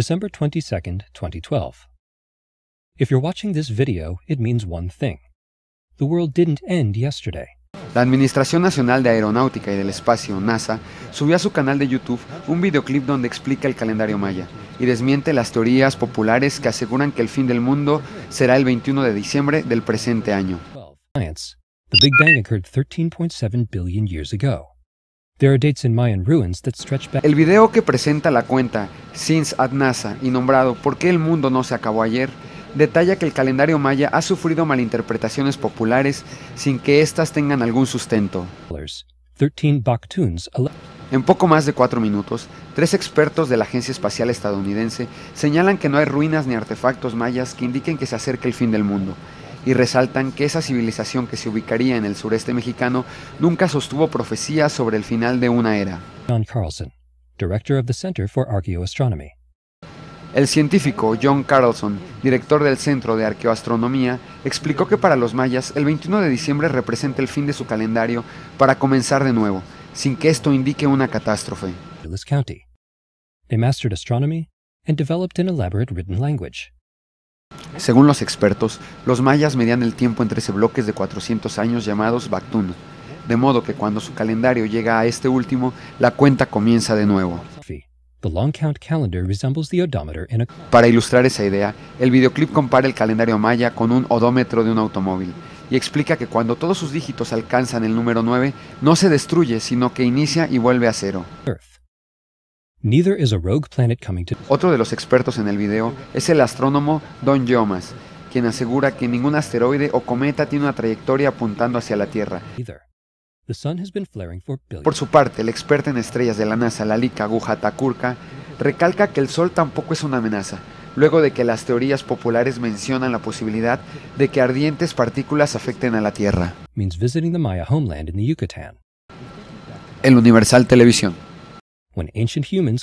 December 22, 2012. If you're watching this video, it means one thing. The world didn't end yesterday. La Administración Nacional de Aeronáutica y del Espacio, NASA, subió a su canal de YouTube un videoclip donde explica el calendario maya y desmiente las teorías populares que aseguran que el fin del mundo será el 21 de diciembre del presente año. The Big Bang occurred 13.7 billion years ago. El video que presenta la cuenta Since at NASA y nombrado ¿Por qué el mundo no se acabó ayer? detalla que el calendario maya ha sufrido malinterpretaciones populares sin que éstas tengan algún sustento. En poco más de cuatro minutos, tres expertos de la Agencia Espacial Estadounidense señalan que no hay ruinas ni artefactos mayas que indiquen que se acerque el fin del mundo, y resaltan que esa civilización que se ubicaría en el sureste mexicano nunca sostuvo profecías sobre el final de una era. John Carlson, director El científico John Carlson, director del Centro de Arqueoastronomía, explicó que para los mayas el 21 de diciembre representa el fin de su calendario para comenzar de nuevo, sin que esto indique una catástrofe. They mastered astronomy and developed an elaborate written language. Según los expertos, los mayas medían el tiempo en 13 bloques de 400 años llamados baktun, de modo que cuando su calendario llega a este último, la cuenta comienza de nuevo. Para ilustrar esa idea, el videoclip compara el calendario maya con un odómetro de un automóvil y explica que cuando todos sus dígitos alcanzan el número 9, no se destruye, sino que inicia y vuelve a cero. Otro de los expertos en el video es el astrónomo Don Yomas, quien asegura que ningún asteroide o cometa tiene una trayectoria apuntando hacia la Tierra. Por su parte, el experto en estrellas de la NASA, Lalika Gujatakurka, recalca que el Sol tampoco es una amenaza, luego de que las teorías populares mencionan la posibilidad de que ardientes partículas afecten a la Tierra. El Universal Televisión. when ancient humans